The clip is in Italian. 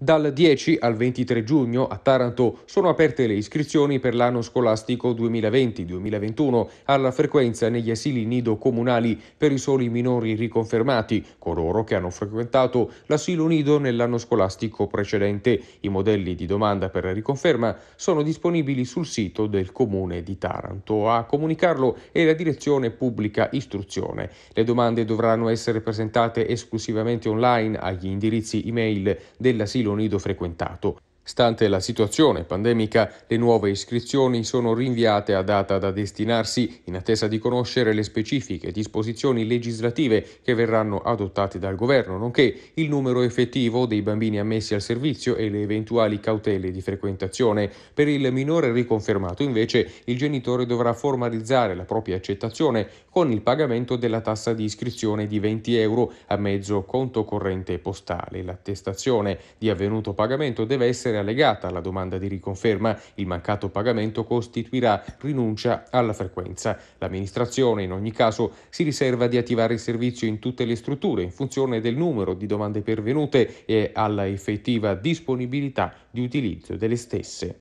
Dal 10 al 23 giugno a Taranto sono aperte le iscrizioni per l'anno scolastico 2020-2021 alla frequenza negli asili nido comunali per i soli minori riconfermati, coloro che hanno frequentato l'asilo nido nell'anno scolastico precedente. I modelli di domanda per la riconferma sono disponibili sul sito del Comune di Taranto. A comunicarlo è la Direzione Pubblica Istruzione. Le domande dovranno essere presentate esclusivamente online agli indirizzi email dell'asilo Asilo Nido Frequentato Stante la situazione pandemica, le nuove iscrizioni sono rinviate a data da destinarsi in attesa di conoscere le specifiche disposizioni legislative che verranno adottate dal governo, nonché il numero effettivo dei bambini ammessi al servizio e le eventuali cautele di frequentazione. Per il minore riconfermato, invece, il genitore dovrà formalizzare la propria accettazione con il pagamento della tassa di iscrizione di 20 euro a mezzo conto corrente postale. L'attestazione di avvenuto pagamento deve essere essere allegata alla domanda di riconferma. Il mancato pagamento costituirà rinuncia alla frequenza. L'amministrazione in ogni caso si riserva di attivare il servizio in tutte le strutture in funzione del numero di domande pervenute e alla effettiva disponibilità di utilizzo delle stesse.